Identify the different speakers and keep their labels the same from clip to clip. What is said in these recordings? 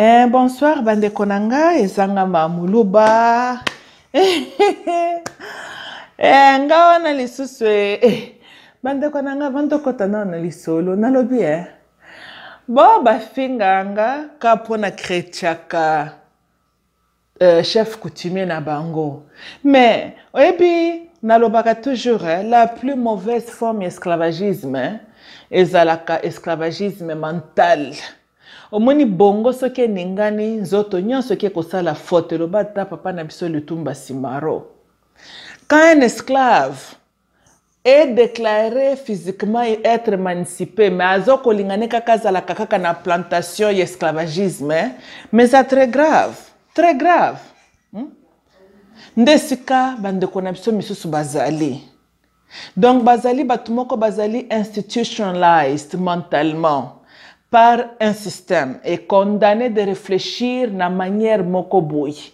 Speaker 1: Eh, bonsoir bande konanga, zanga ezangama muluba eh, nga wana lisuswe. eh, eh konanga, na bande bandokota nao na lisolo nalobi eh? bo finga nga euh, chef coutumier na bango mais oyebi nalobaka toujours eh, la plus mauvaise forme esclavagisme eh, ezalaka esclavagisme mental omoni bongo soki eningani nzoto nyonso eke kosala faute eloba ata papa na biso litumba simaro quand un esclave est déclaré physiquement être émancipé mais aza kolingani kaka azalaka kaka na plantation ya esclavagisme hein, mais eza très grave très grave ndesika hein. nde esika bandeko na biso misusu bazali donc bazali bato moko bazali institutionalized mentalement par un système et condamné de réfléchir de manière mokoboui.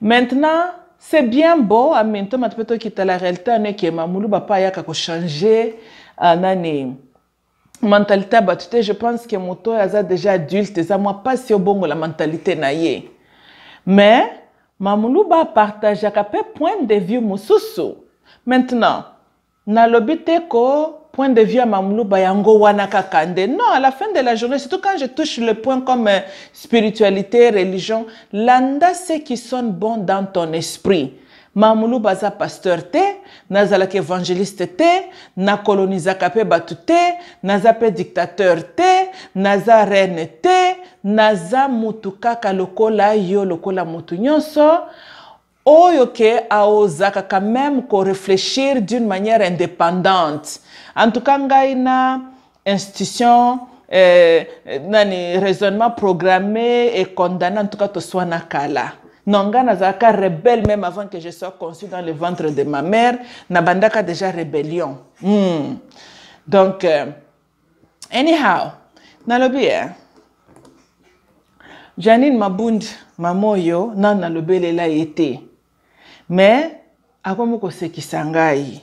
Speaker 1: Maintenant, c'est bien beau, mais peut-être la réalité est que Mamoulou Bapa ya kako changer année. mentalité batute, je pense que moto est déjà adulte, ça moi pas si bon la mentalité naie. Mais Mamoulou Ba partage un point de vue mususu. Maintenant, nalobite ko point de vue à yango wana Non, à la fin de la journée, surtout quand je touche le point comme euh, spiritualité, religion, landa c'est qui sonne bon dans ton esprit. Mamulu baza pasteur te, Nazalak évangéliste te, na colonisa T batu te, naza dictateur te, naza reine te, naza lokola yo lokola mutu oyo ke aozaka quand même réfléchir d'une manière indépendante en tout cas ngai na institution euh, nani raisonnement programmé et condamné en tout cas to na kala Nanga n'azaka rebelle même avant que je sois conçu dans le ventre de ma mère nabandaka déjà rébellion hmm. donc eh, anyhow nalobie eh. janine Mabound, Mamoyo, nan na nalobelela été. me akomi kosekisa ngai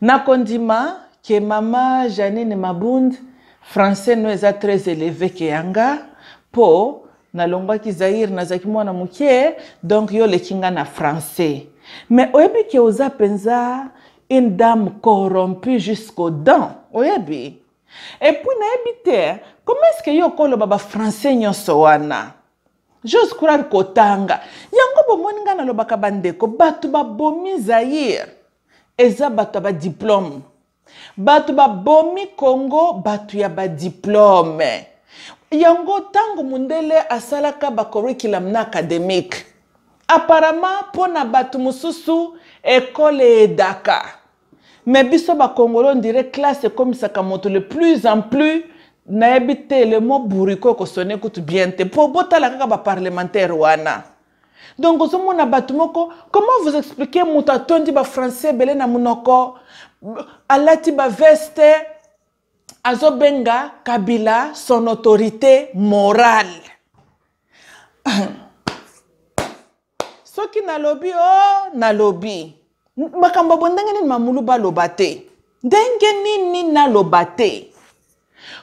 Speaker 1: nakondima ke mama janine mabund francais no eza très éleve ke yanga mpo nalongwaki zaire nazalaki mwana moke donk yo oleki nga na francais me oyebi ke oza mpenza une dame corrompue jusqu'au dent oyebi epuis nayebi te koma eske yo okoloba bafrancais nyonso wana jose courage kotanga yango bomoni ngai nalobaka bandeko bato babomi zaire eza bato ya badiplome bato babomi congo bato ya badiplome yango ntango mondele asalaka bacurriculum na académique apparemment mpona bato mosusu ekole edaka me biso bakongolo ndire classe ekomisaka moto le plus en plus nayebi te elemo buriko ekosone kutu bien te mpo botala kaka baparlementaire wana donc ozomona bato moko comment vous expliquer moto atondi bafrançais ebele na monoko alati baveste azobenga kabila son autorité morale soki nalobi o oh, nalobi makambo ya bondenge nini mamulu baloba te ndenge nini naloba te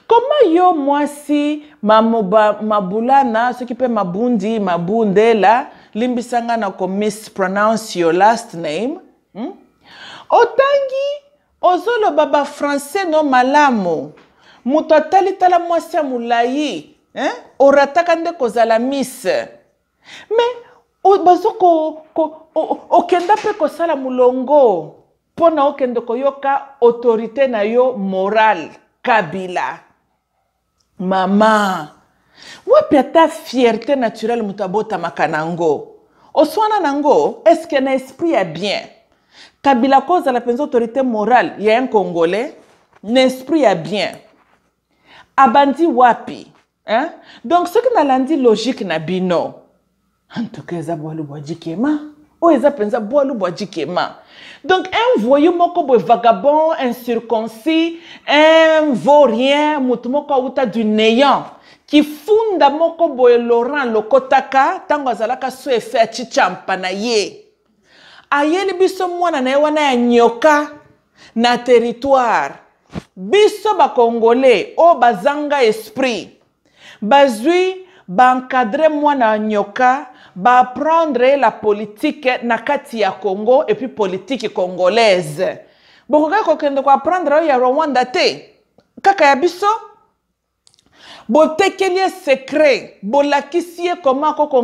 Speaker 1: koma yo mwasi mamoba mabulana soki mpe mabundi mabundela limbisanga na komispronounce your last name hmm? otangi ozoloba bafrançais no malamu moto atali tala mwasi ya molai eh? orataka nde kozala mise me bazokokenda mpe kosala molongo mpo na okende koyoka autorité na yo morale kabila mama wapi ata fierté naturele moto abotamaka nango oswana nango eske na esprit ya bien kabila kozala mpenza autorité morale ya un congolais na esprit ya bien abandi wapi hein? donc soki nalandi logique na bino en tout cas eza bwali bwadikema oyo eza mpenza bwalu bwa jikema donc un voyou moko boye vagabond incirconcis un vaurien motu moko awuta du néant kifunda moko boye laurent lokotaka ntango azalaka so efe ya cicampa na ye ayeli biso mwana na ye wana ya nyoka na territoire biso bakongolais oyo bazanga esprit bazwi bankadre mwana ya nyoka prendre la politique nakati Congo Congo congo puis politique congolaise bokoka kokende koaprendre prendre ya rwanda te kaka ya biso botekeli secret, sekre koma akoko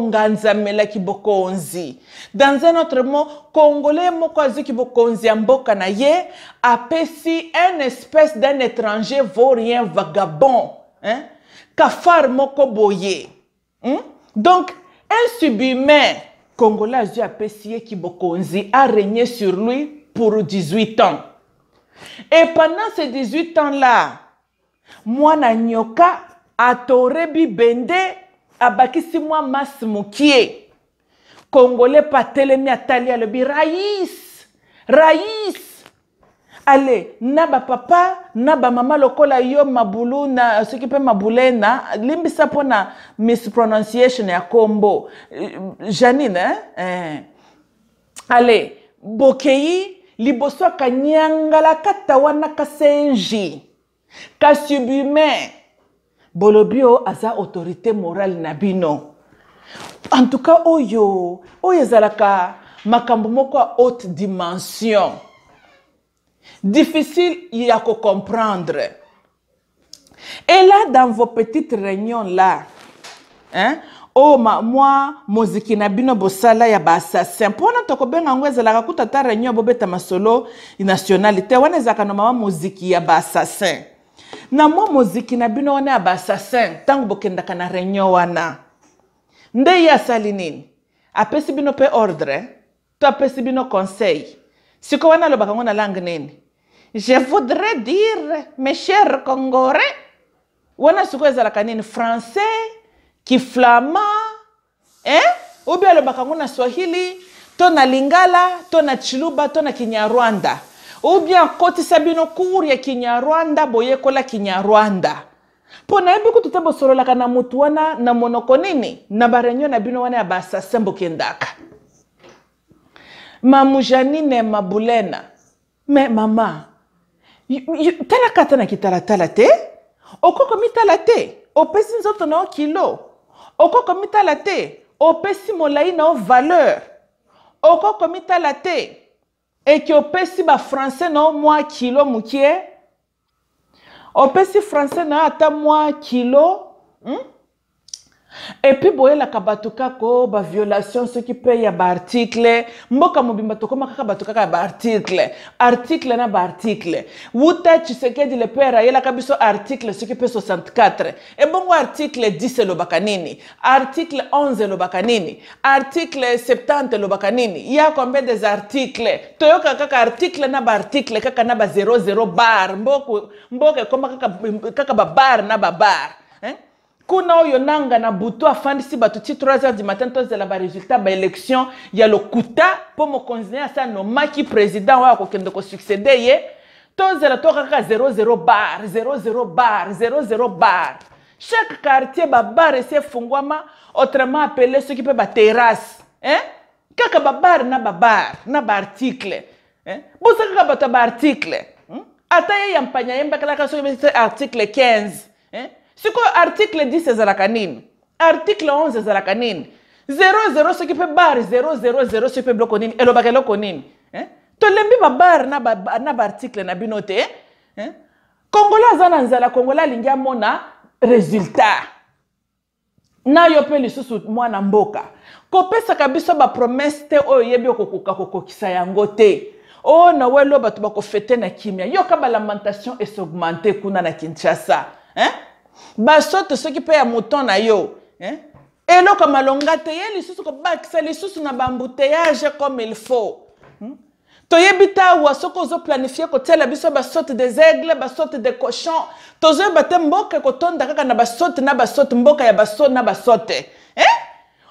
Speaker 1: bokonzi dans un autre mot congolais moko qui bokonzi amboka na ye un espèce d'un étranger vaurien vagabond hein? kafar moko boye hmm? donc subhumain Congolais Azui qui Kibokonzi a régné sur lui pour 18 ans. Et pendant ces 18 ans-là, Mwana Nyoka Atorebi Bende abakisi mwa Mas Mukie. Congolais patelemi atali le raïs. Raïs. ale na bapapa na bamama lokola yo mabulu na soki mpe mabule na limbisa mpona mispronunciation ya nkombo janine eh? ale bokei liboso akanyangala kata wana kasenji kasubume bolobi oyo aza autorité morale na bino en tout cas oyo oyo ezalaka makambo moko ya haute dimension difficile ya kucomprendre. Et là, dans vos petites réunions là, hein, oh ma mwa moziki na bino bosala ya baassasin mpona tokobenga yango ezalaka kuta ta réunion bobeta masolo nationale te wana ezalaka na mama moziki ya baassasin na mwa moziki na bino wana ya baassasin ntango bokendaka na réunion wana nde ye asali nini apesi bino mpe ordre to apesi bino conseil siko wana alobaka ngo na langue nini je voudrais dire mes chers congolais wana sikoyo ezalaka nini français kiflama eh? obi alobaka ngo na swahili to na lingala to na chiluba to na kinyarwanda obi akotisa bino cour ya kinyarwanda boyekola kinyarwanda mpo nayebi kutu te bosololaka na motu wana na monoko nini na bareunion na bino wana ya baasassin bokendaka Mamu Janine Mabulena. Me mama, talaka ata na kitalatala te okoko mitala te opesi nzoto na yo kilo okoko mitala te opesi molai na yo valeur okoko mitala te eke opesi bafrançais na yo mwa kilo mokie opesi français na yo ata mwa kilo hmm? epuis boyelaka bato kaka o baviolation soki mpe ya baartikle mboka mobimba tokóma kaka bato kaka ya baartikle artikle na baartikle wuta tshisekedi le pere ayelaka biso artikle soki mpe 64 ebongo artikle 10 elobaka nini artikle 11 elobaka nini artikle 70 elobaka nini ya combien des artikle toyoka kaka artikle na baartikle kaka na ba 00 bar mboka ekóma kaka babar na babar kuna oyo nanga na butu afandisi bato ti 3 heures du matin tozela baresultat baélection ya lokuta mpo mokonzi na ye asi anomaki président oyo akokende kosuccede ye tozela to kaka 00 bar 00 bar 00 bar chaque quartier babar esi efungwama autrement appelé soki mpe baterrasse hein? kaka babar na babar na baarticle hein? bosa kaka bato ya baarticle hmm? ata ye ya mpanya yembakelaka soki article 15 hein? sikoyo article 10 ezalaka nini article 11 ezalaka nini 00 soki mpe bare 000 soki mpe biloko nini elobaka eloko nini eh? tolembi babare na baarticle na bino te eh? kongola aza na nzala kongola alingi amona resultat na yo mpe lisusu mwana mboka kopesaka biso bapromese te oyo oyebi okokoka kokokisa yango te oyo oh, na welo bato bakofete na kimia yoka balamentation esaugmente kuna na kinshasa eh? basote soki mpe ya moto na yo eh? eloko malonga te ye lisusu kobakisa lisusu na bambuteyage comme il faut hmm? toyebi te awa soki ozoplanifie kotiela biso basorte des aigle basorte des cochon tozoyeba te mboka kotonda kaka na basorte na basorte mboka ya basorte na basorte eh?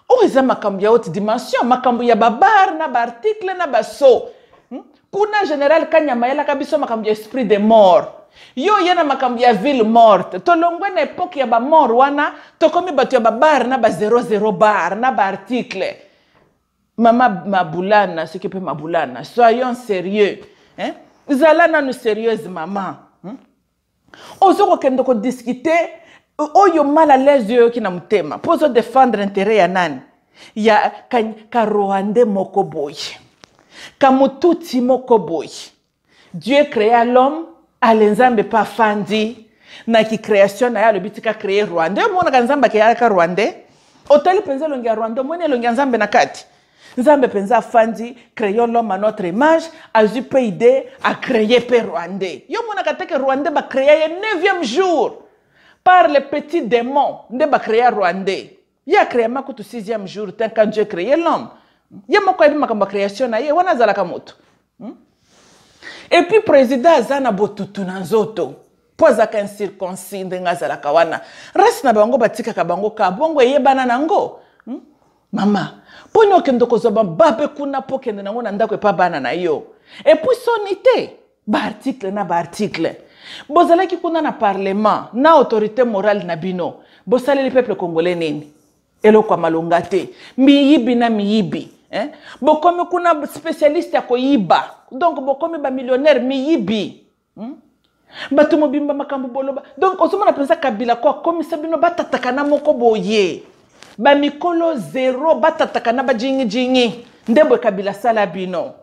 Speaker 1: oyo eza makambo ya haute dimension makambo ya babare na baarticle na baso hmm? kuna général kanyama ayelaka biso makambo ya esprit de mort yo ye na makambo ya ville morte tolongwe na a ya bamort wana tokomi bato ya des na ba 00 bar na article mama mabulana soki mpe mabulana soyons sérieux hein? zala nanu sérieuse mama hmm? ozo kokende kodiskute oyo mal à l'aise Pour na motema mpo ozodefendre intérêt ya nani ya karwande ka moko boye kamotuti moko dieu créa l'homme ale nzambe mpe afandi na kicréation na ya alobi bitika créer rwanda oyo omonaka nzambe akeyaka Rwanda otali mpenza elongi ya rwanda omoni elongi ya nzambe na kati nzambe mpenza afandi créyon l'homme à notre image a ju mpe ide créer mpe Rwanda yo omonaka teke rwandais bacréya ye 9e jour par le petit démon nde Rwanda ya ye acréama kutu 6e jour tanka dieu créer l'homme ya moko ayebi makambo création na ye wana azalaka moto hmm? epuis président aza na botutu na nzoto mpo azalaka incirconcis ndenge azalaka wana rase na bango batikaka bango ka bongo eyebana nango hmm? mama mponi okende kozwa bababe kuna mpo okende nango na ndako epa bana na yo epuis soni te baartikle na baartikle bozalaki kuna na parlement na autorité morale na bino bosaleli peuple congolais nini eloko ya malonga te miyibi na miyibi eh? bokomi kuna spécialiste ya koyiba donc bokomi bamillionnaire miyibi hmm? bato mobimba makambo boloba donc ozomona mpenza kabila ko akomisa bino batataka na moko boye bamikolo zero batataka na bajingijingi nde boye kabila asala bino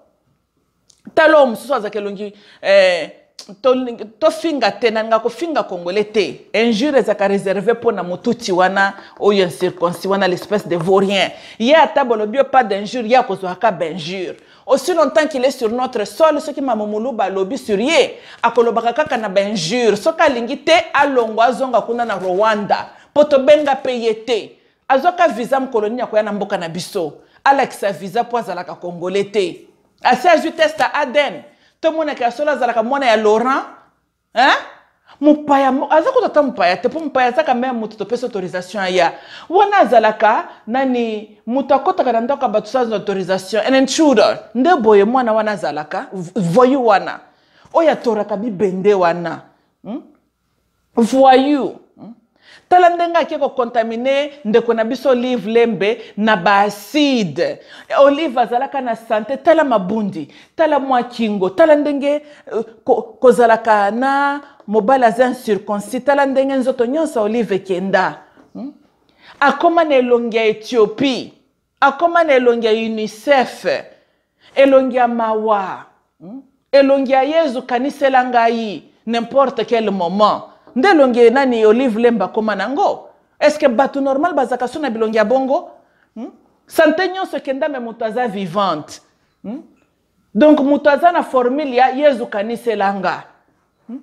Speaker 1: talo mosusu azaka elongi eh, tofinga to te nalinga kofinga congolais te injure ezalaka réserve mpona motuti wana oyo incirconcis wana l'espèce de vaurien ye ata bolobi yo pas d'injure ye akozwa kaka bainjure aussi longtemps qu'il est sur notre sol soki mamomulu balobi sur ye akolobaka kaka na bainjure soki alingi te alongwa azonga kuna na rwanda mpo tobenga mpe ye te azwaka visa mokoloni akoya na mboka na biso alakisa visa mpo azalaka congolais te asi azwi teste ya aden tomonaka solo azalaka mwana ya laurent hein? mopaya aza kuta ata mopaya te mpo mopaya azaka me moto topesa autorisation ya wana azalaka nani moto akɔtaka na ndako ya bato so azwa autorisation an intruder nde boye mwana wana azalaka voyu wana oyo atoraka bibende wana hmm? voyu tala ndenge ake kokontamine ndeko na biso olive lembe na baaside olive azalaka na sante tala mabundi tala mwa kingo tala ndenge euh, ko, kozalaka na mobali aza incirconcis tala ndenge nzoto nyonso olive ekenda hmm? akóma na elongi ya ethiopie akóma na elongi ya unicef elongi ya mawa hmm? elongi ya yezu kanisela ngai n'importe quel moment nde elongi e nani olive lemba akóma na yango estce bato normal bazalaka so na bilongi ya bongo hmm? sante nyonso ekendame moto aza vivante hmm? donc moto aza na formule ya ye ezukaniselanga hmm?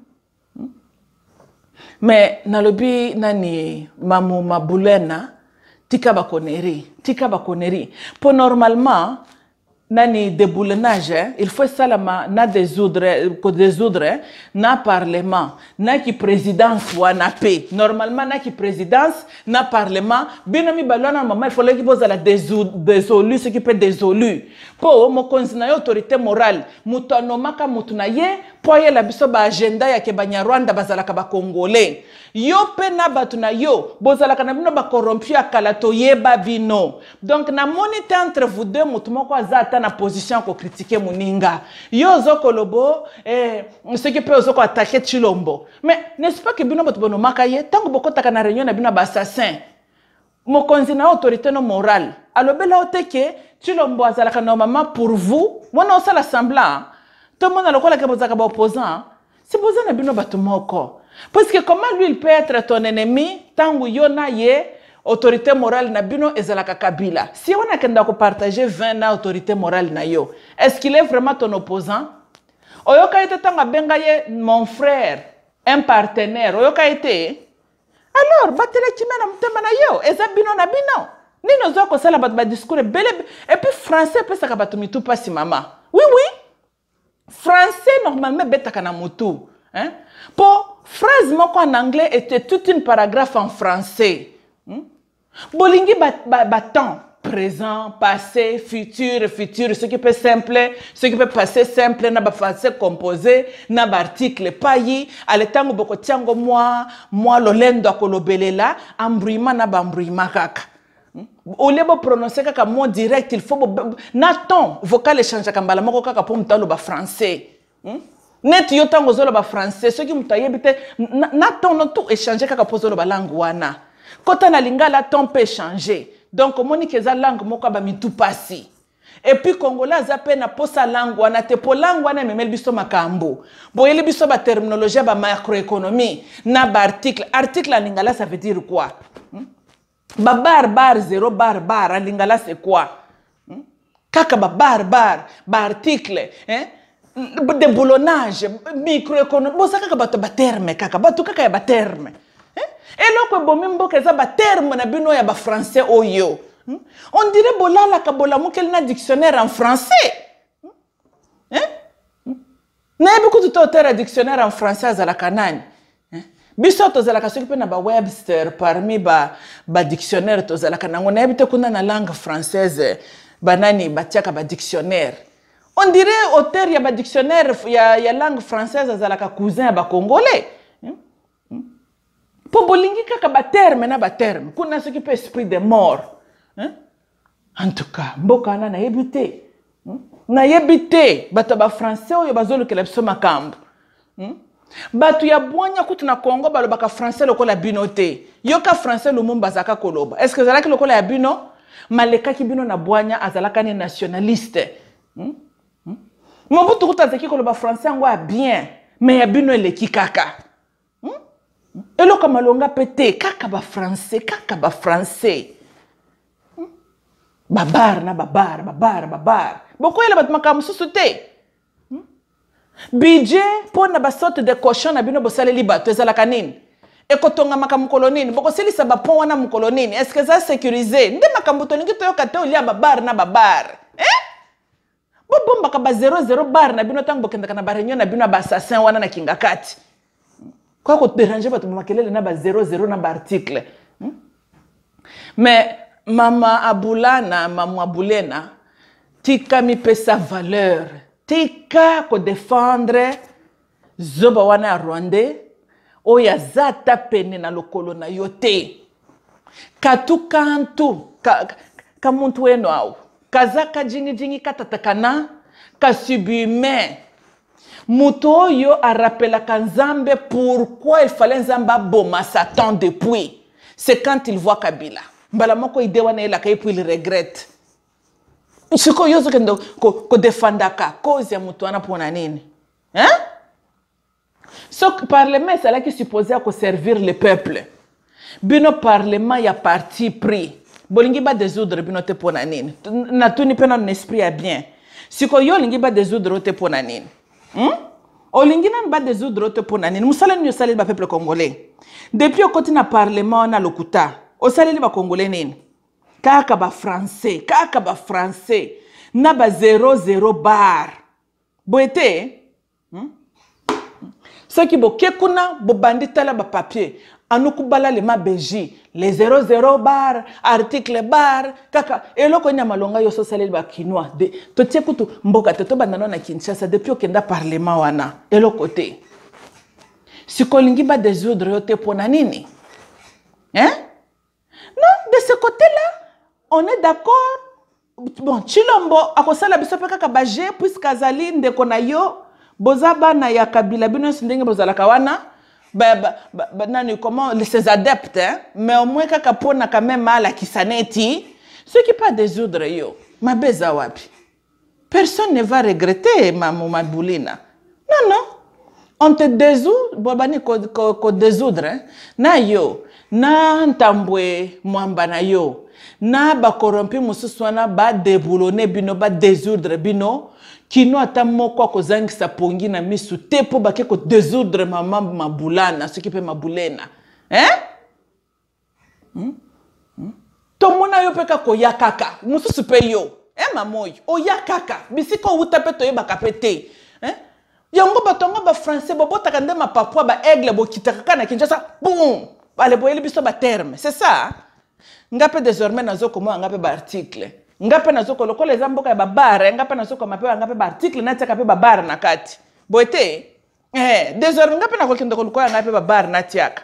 Speaker 1: me hmm? nalobi nani mamu mabulena tika bakoneri tika bakoneri mpo normalement nani déboulonnage hein. il faut salama na désoudre, ko euh, désoudre, hein, na parlement na ki présidence na pe normalement na ki présidence na parlement bino mibalwana mama il faut leki bozala désolu ce qui peut désolu po mokonzi na autorité morale moto anomaka motu ye mpo ayela biso baagenda yake banyarwanda bazalaka bakongolais yo mpe na bato na yo bozalaka na bino bakorrompio ya kala toyeba bino donk namoni te entre vous deux motu moko aza ata na position ya kokritike moninga yo ozokolobo eh, soki mpe ozokoatake tshilombo mais nest pas ke bino bato bonomaka ye ntango bokotaka na réunion na bino ya baassasin mokonzi na autorité no morale alobela yo te ke tshilombo azalaka normalement pour vous wana osala semblant tomona lokola ke bozalaka baopposant si boza na bino bato moko parce que comment lui il peut être ton ennemi ntango yo na ye autorité morale na bino ezalaka kabila si wana akenda kopartage 20 na autorité morale na yo est ce qu'il est vraiment ton opposant oyoka ye te ntango abenga ye mon frère un partenaire oyoka ye te alors batelekime na motema na yo eza bino na bino nini ozoya kosala bato badiscours ebele epuis français epesaka bato mitu mpasi mama wiwi oui, oui. français normalement bête un moto hein Pour phrase en anglais était toute une paragraphe en français hein? bolingi ba, temps présent, passé, futur, futur, ce qui peut simple, ce qui peut passer simple, na pas français composé, na article à ale où boko tiango moi, moi là na au lieu bo prononcer kaka mot direct il faut bo na vocal vocal échangeaka Kambala, moko kaka mpo mutu aloba français hmm? neti yo ntango ba français soki qui ayebi yebite na ton échange kaka mpo ba langue wana kota na lingala ton peut donc omoniki eza langue moko tout passé. Et puis Congolais, a peine na posa langue wana te mpo langue wana elle biso makambo boyeli biso terminologie ba macroéconomie. na ba article ya lingala ça veut dire quoi hmm? Babar, bar, zéro, bar, bar, c'est quoi hmm? Kaka, babar, bar, article. hein déboulonnage, microéconomie, bosa kaka bato baterme kaka, bato kaka ya baterme. Eh? Hein? Eloko ebomi mboka eza baterme na bino ya français oyo. Hmm? On dirait bolala kabola na dictionnaire en français. Hmm? hein Eh? Hmm? Nayebi kutu to dictionnaire en français la nani? biso tozalaka soki mpe na Webster parmi badictionnaire ba tozalaka nango nayebi te kuna na langue française banani batiaka dictionnaire on dirait auteur ya ba badictionnaire ya, ya langue française azalaka cousin ya bacongolais mpo hmm? Hmm? bolingi kaka baterme na baterme kuna soki mpe esprit de mort hmm? en tout cas mboka wana na te nayebi te bato ya bafrançais oyo bazolukela biso makambo bato ya bwanya kutu na congo balobaka français lokola bino te yoka français lumu bazalaka koloba estce ezalaki lokola ya bino malekaki bino na bwanya azalaka ne nationaliste hmm? hmm? mobutu kutu azalaki koloba français yango ya bien me ya bino eleki kaka hmm? hmm? eloko malonga mpe te kaka bafrançais kaka bafrançais hmm? babare na babare babare babare bokoyela bato makambo mosusu te budget mpo na basorte de cochon na bino bosaleli bato ezalaka nini ekotongamaka mokolo nini bokosilisa bapont wana mokolo nini estce eza sécurise nde makambo tolingi toyoka te olia babar na babar eh? bobombaka ba 00 bar na bino ntango bokendaka na bareunion na bino ya baassasin wana na kinga kati kwa koderange bato bamakelele na ba 00 na baarticle hmm? mais mama abulana mama abulena tika mipesa valeur tika kodefendre zoba wana ya rwandais oyo aza ata pene na lokolo na yo te katukantu kamuntu ka, ka wenu awu kaza kajingijingi katatakana kasubime moto oyo arapelaka nzambe pourkui efale nzambe aboma satan depuis c'est quand il voit kabila mbala moko ide wana elaka epuis il regrette sikoyo yo ozokende kodefandaka cause ya moto wana mpona nini hein so parlement ezalaki supposé ya koservir le peuple bino parlement ya parti pris bolingi badesoudre bino te mpona nini natuni mpe nano na esprit ya bien sikoyo yo olingi badesoudre o te mpona nini hmm? olingi nani badesoudre o te mpona nini mosala nini osaleli bapeuple congolais depuis okoti na parlement wana lokuta osaleli bacongolais nini kaka bafrançais kaka bafrançais na ba 00 bar boye te hmm? soki boke kuna bobandi tala bapapier anuku bala le mabeji le 00 bar article bar kaka eloko nini ya malonga yo so osaleli bakinois de totie kutu mboka te tobanda no na kinshasa depuis okenda parlement wana eloko te siko olingi badesudre yo te mpo na nini hein non de ce côté là on est d'accord bon chilombo akosala biso mpe kaka baje puiske azali ndeko na yo boza bana ya kabila bino nyonso ndenge bozalaka wana nani comment ses adeptes hein? mais au moins kaka mpona quand même alakisa neti soki mpe adésordre yo mabe eza wapi personne ne va regretter mamo mabulina non non on te désoud bo bani kodésoudre ko, ko, ko na yo na ntambwe mwamba na yo n'a bakorompi mosusu wana badebulone bino badesordre bino kino ata moko akozangisa pongi na misu te mpo bake kodesordre mama mabulana soki mpe mabulena eh? hmm? hmm? tomona yo mpe kaka oya kaka mosusu mpe yo eh, mama oyo oya kaka bisika outa mpe toyebaka mpe te eh? yango bato yango bafrançais bobotaka nde mapapua baaigle bokitaka kaka na kinshasa bum bale boyeli biso baterme c'est ça nga mpe désormais nazokomoya nga mpe baarticle nga mpe nazoko lokola eza mboka ya babare nga mpe nazokoyama mpe yanga mpe baarticle natiaka mpe babare na kati boye te eh, désormais nga mpe nakokenda kolukola yanga mpe babare natiaka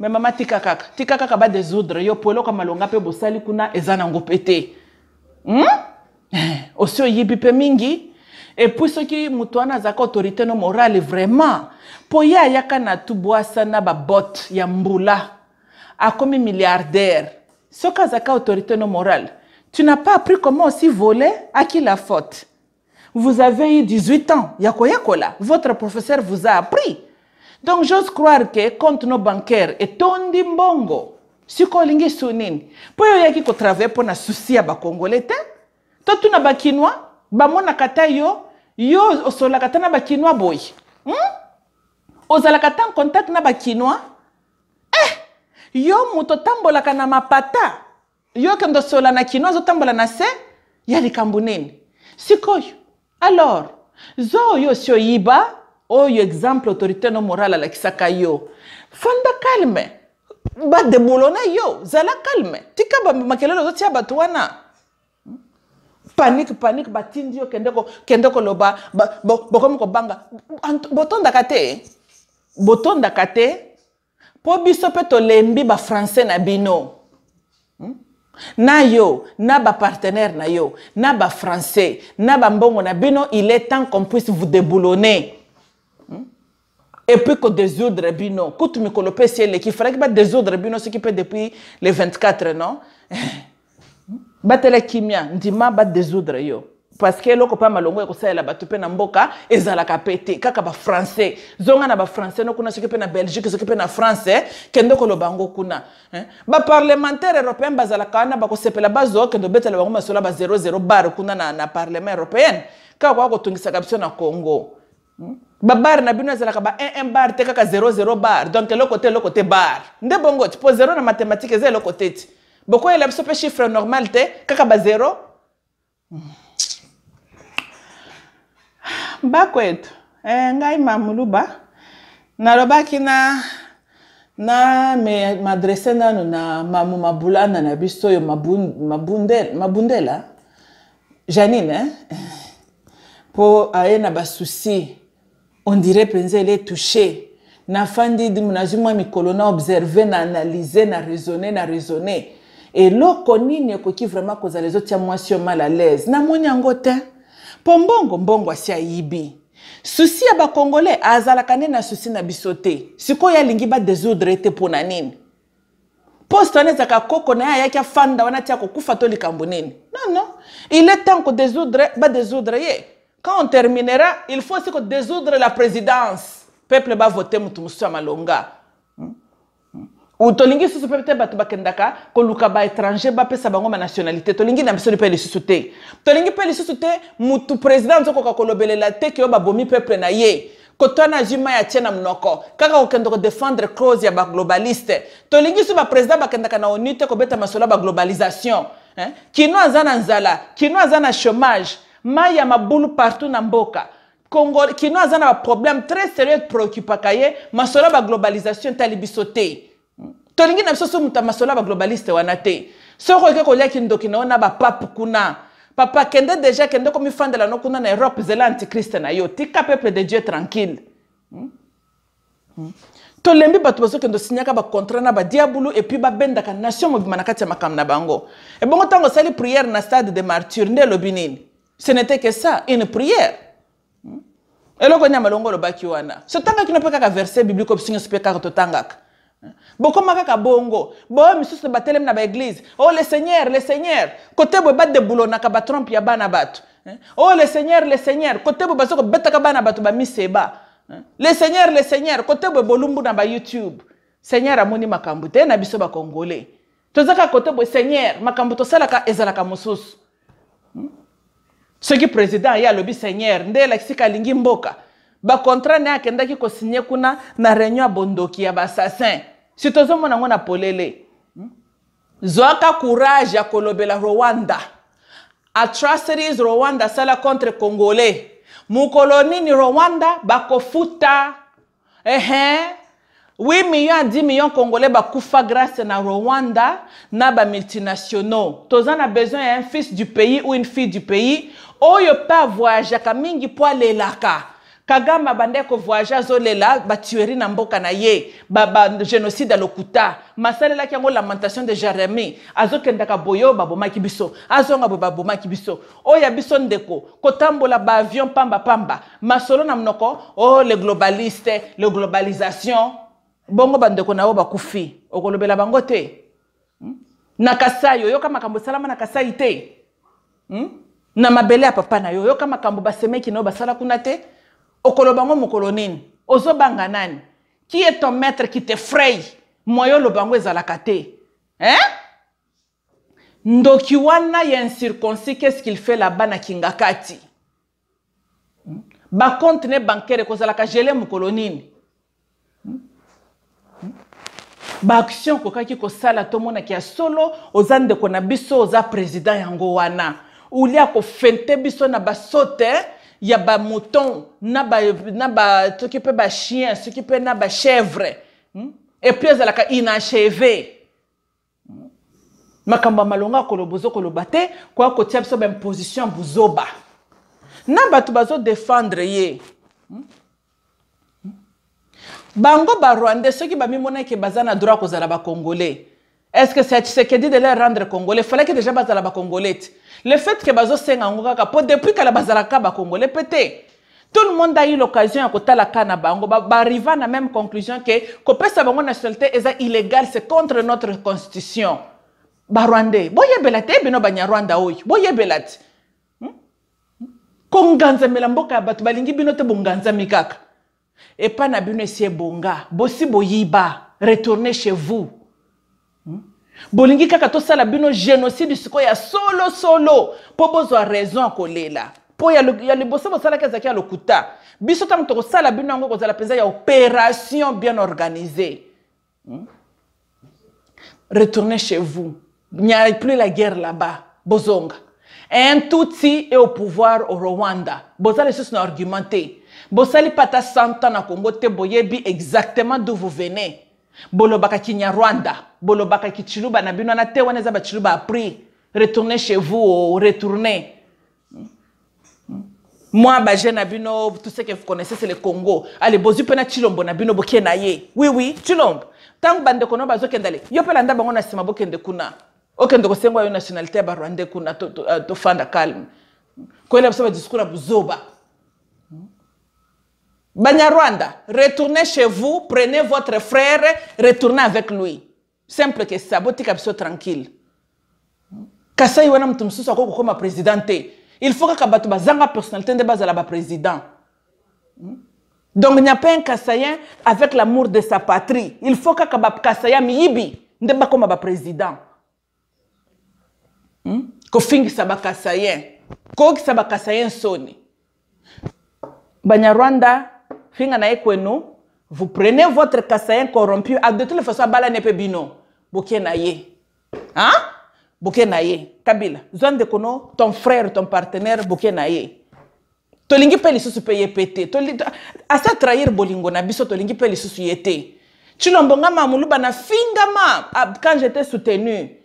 Speaker 1: me mama tika kaka tika kaka badesoudre yo po eloko ya malonga mpe bosali kuna eza nango mpe te hmm? eh, osi oyibi mpe mingi epui soki moto wana azalaka autorité no morale vraiment mpo ye ayaka na tubwasana babote ya mbula akomi milliardaire soki azalaki autorité non morale tu n'as pas appris comment aussi voler à qui la faute vous avez eu 18 ans ya koyekola votre professeur vous a appris donc j'ose croire ke compte no bancaire etondi mbongo siko olingi su nini mpo yo oyaki kotravaille mpo na susi ya bakongole te to tuna bakinwa bamonaka ta yo yo osololaka ta na bakinwa boye hmm? ozalaka ta en contact na bakinwa yo moto otambolaka na mapata yo okende osola na kino azotambola na se ya likambo nini sikoyo alors zo oyo osi oyiba oyo exemple autorité no morale alakisaka yo fanda calme badebulona yo zala calme tika bamakelelo ozotia bato wana panike panike batindi yo kende koloba bokomi kobanga botondaka te botondaka te mpo biso lembi ba français na bino hmm? na yo na partenaire na yo na français na mbongo na bino il est temps qu'on puisse vous déboulonner hmm? Et puis que epuis kodésordre bino kutu ciel mpe esi eleki faraki badésordre ce qui est depuis le 24 non hmm? batela kimia ndima ordres yo parce que eloko mpe malongo ya kosalela bato mpe na mboka ezalaka mpe te kaka bafrançais zonga na bafrançais no kuna soki mpe na belgique soki mpe na france kende koloba yango kuna baparlementaire européen bazalaka wana bakosepela bazo kende obetela bango masolo ba 00 bar kuna na, na parlement européenne kaka kwaka kotungisaka biso na congo babar na bino ezalaka ba 11 bar te kaka 00 bar donc eloko te eloko te bar nde bongo ti mpo 0 na mathématique eza eloko te ti bokoyela biso mpe chiffre normal te kaka ba 0 mm. bakwethu eh, ngai mamuluba nalobaki na na me madrese nanu na mamu mabulana na biso oyo mabundela, mabundela janine eh? mpo aye na basusi ondire mpenza ele touche nafandi nazwi mwa mikolo na observe na analyse na raisonne na raisonne eloko nini ekoki vraiment kozala ezotia mwasi yo mal à l'aise namoni yango te mpo mbongo mbongo asi ayibi susi ya bakongole azalaka nini na susi na biso te sikoyo alingi badesordre te mpo na nini poste wana ezalaka koko na ye ayaki afanda wana ti akokufa to likambo nini non non il est temps kodesordre badesordre ye quand on terminera il faut aussi kodesordre la présidence peuple bavote motu mosusu ya malonga tolingi lisusu mpe te bato bakendaka koluka baétranger bapesa bango banationalité tolingi na biso mpe lisusu te tolingi mpe lisusu te mutu président azokoka kolobelela te ke oyo babomi peuple na ye kotwana azwi mai atie na munoko kaka kokende kodefendre clause ya baglobaliste tolingi so bapresident bakendaka na onu te kobeta masolo ya baglobalisation eh? kino aza na nzala kino aza na chômage mai ya mabulu partout na mboka kongo kino aza na baproblème très sérieux eprookupaka ye masolo ya baglobalisation etali biso te tolingi na biso so moto ya masolo ya baglobaliste wana te soko oke kolia kindoki na yo na bapape kuna papa kende deja kende komifandela no kuna na europe zela antikriste na yo tika peuple de dieu tranquille hmm? hmm? tolembi bato bazokende osinyaka bacontrat na badiabulu epui babendaka nation mobima na kati ya makambo na bango ebongo ntango osali priere na stade de martyre nde elobi nini ce n'était que ça une priere hmm? eloko nyama longo olobaki wana sotangaki no mpe kaka verset biblique obiso nyonso mpe kaka totangaka bokóma kaka bongo boyo misusu batelemi na baeglize o oh, le seigneur le seigneur kote boye badebolonaka batrompe ya bana bato o eh? oh, le seigneur le seigneur kote boye baza kobetaka bana bato bamiseba eh? le seigneur le seigneur kote boye bolumbu na bayoutube seigneur amoni makambo te na biso bakongole tozaka kote boye seigneur makambo tosalaka ezalaka mosusu hmm? soki président ye alobi seigneur nde elakisika alingi mboka bakontrat nde akendaki kosinye kuna na réunion ya bondoki ya baassasin si tozomona yango na polele hmm? zwaka courage ya kolobela rwanda atrocities rwanda asala contre congolais mokolo nini rwanda bakofuta ehe 8 million ya 10 million congolais bakufa grâce na rwanda na bamultinationaux toza na besoin ya un fils du pays ou une fille du pays oyo mpe avoyageaka mingi mpo alelaka kagame abanda ya kovoyage azolela batueri na mboka na ye bagénocide alokuta masalelaki yango lamentation de jérémi azokendaka boye oyo babomaki biso azonga boye babomaki biso oyo oh, ya biso ndeko kotambola baavion pambapamba masolo na monoko o oh, le globaliste le globalisation bongo bandeko na yo bakufi okolobela bango te hmm? na kasai oyoka makambo esalama na kasai te hmm? na mabele ya papa na yo oyoka makambo basemeki na yo basala kuna te okoloba ngo mokolo nini ozobanga nani qui est ton maître qui te fraye moyo oloba ngo ezalaka te hein? ndoki wana ya incirconcis qu'est-ce qu'il fait laba na kinga kati bacompte ne bancaire ekozalaka gele mokolo nini baaction okokaki kosala tomonaki ya solo oza ndeko na biso oza président yango wana ulia kofente biso na basote eh? ya bamoton na batoki mpe bachien soki mpe na bachèvre hmm? epui ezalaka inacheve hmm? makambo ya malongo akoloba ozokoloba te koya kotia biso baimposition bozoba na bato bazodefendre ye hmm? bango barwandais soki bamimonaki baza na droit kozala bacongolais est-ce que c'est ce dit de les rendre congolais fallait que déjà bazala congolais le fait que bazo senga ngoka depuis que la la ba congolais peut-être. tout le monde a eu l'occasion à côté la kana bango ba arriver à la même conclusion que kopesa bango nationalité est illégal c'est contre notre constitution ba rwandais boyebela beno eh, bino banya rwanda oyo boyebela hmm? hmm? Konganza konganzamela mboka ya balingi bino te bonganzami kaka pas na bino esi bonga, bosi boyiba Retournez chez vous bolingi kaka tosala bino génocide sikoyo ya solo solo mpo bozwa raison kolela mpo ya liboso bosalaki ezalaki ya lokuta biso ntango tokosala bino yango kozala mpenza ya opération bien organisée hmm? retournez chez vous Ni n'y a plus la guerre là-bas bozonga un tutsi est au pouvoir au rwanda bozala lisusu na argumente te bosali pata ata 100 ans na congo te boyebi exactement d'où vous venez bolobaka Rwanda bolobaka kichiluba na bino te wana bachiluba apris retourner chez vous oh, retournez moi baje na bino tout ce que vous connaissez c'est le congo allez bozupena chilombo na bino boke oui oui chilombo tant bande kono bazo le yo mpe landa bango na bokende kuna okende kosengwa yo nationalité ya barwandais kuna euh, fanda calme koyela biso badiscours ya buzoba banyarwanda retournez chez vous prenez votre frère retournez avec lui simple ke sa botika biso tranquille kasai wana moto mosusu akoki kokoma président te il faut kaka bato bazanga personnalité nde bazala baprésident hmm? donc nya pe un kasayen avec l'amour de sa patrie il faut kaka bakasaya miyibi nde bakoma baprésident hmm? kofingisa bakasayen kookisa bakasayen soni banyarwanda hinga na ye kwenu Vous prenez votre kassaïen corrompu. Ah, de toute façon, bala ne peut bino. Hein? Bokenaye. Kabila. Zone de kono, ton frère, ton partenaire, Bokenaye. Tolingi lingi lisusu pe ye pete. Asa trahir bolingo na biso tolingi pe Tu yete. Chilombonga bana na ma. Ah, quand j'étais soutenu.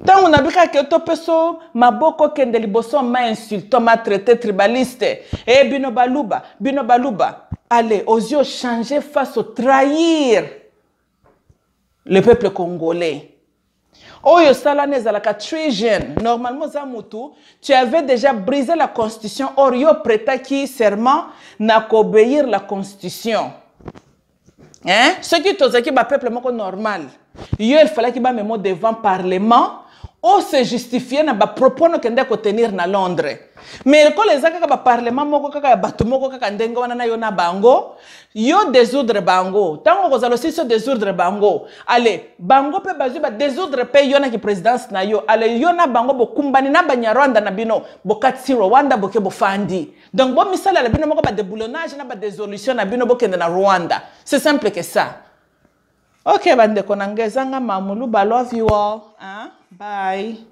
Speaker 1: ntango nabikaki topeso maboko okende liboso ma insulte ma traité tribaliste e bino baluba bino baluba Allez, aux yeux changés face au trahir le peuple congolais. Oyo salane zalaka treason. Normalement zamutu, tu avais déjà brisé la constitution. Or yo qui serment n'a qu'obéir la constitution. Hein? Ce qui qui ba peuple moko normal. Yo il fallait qu'il ba memo devant parlement ose oh, justifie na bapropos no okende kotenir na londres merkolo eza kaka baparlema moko kaka ya bato moko kaka ndenge wana na yo na bango yo desordre bango ntango kozala osili so desordre bango ale bango mpe bazwi badesordre mpe yo na kipresidence na yo ale yo na bango bokumbani na banyarwanda na bino bokatisi rwanda boke bofandi donc bomisalela bino moko badeboulonnage na badésolution na bino bokende na rwanda c'est simple ke ça ok bandeko na ngai ezanga mamulu balove you all hein? Bye.